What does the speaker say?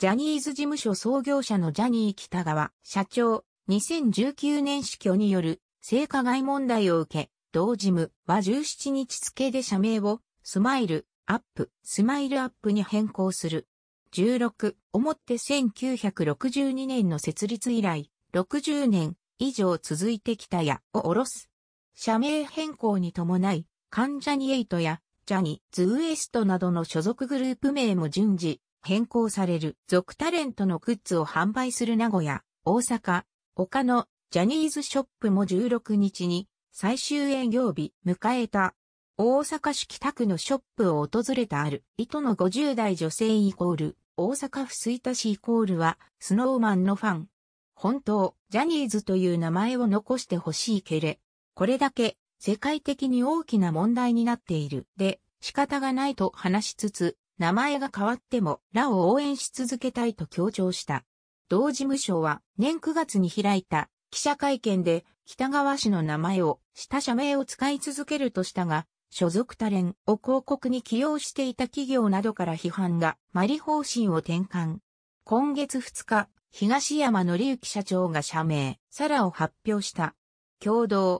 ジャニーズ事務所創業者のジャニー北川社長、2019年死去による性加害問題を受け、同事務は17日付で社名をスマイルアップ、スマイルアップに変更する。16、をもって1962年の設立以来、60年以上続いてきたやを下ろす。社名変更に伴い、関ジャニエイトやジャニ、ーズウエストなどの所属グループ名も順次変更される続タレントのグッズを販売する名古屋、大阪、他のジャニーズショップも16日に最終営業日迎えた。大阪市北区のショップを訪れたある糸の50代女性イコール、大阪府水田市イコールは、スノーマンのファン。本当、ジャニーズという名前を残してほしいけれ、これだけ世界的に大きな問題になっているで仕方がないと話しつつ、名前が変わっても、らを応援し続けたいと強調した。同事務所は年9月に開いた記者会見で北川氏の名前を下社名を使い続けるとしたが、所属タレンを広告に起用していた企業などから批判がマリ方針を転換。今月2日、東山紀之社長が社名、サラを発表した。共同、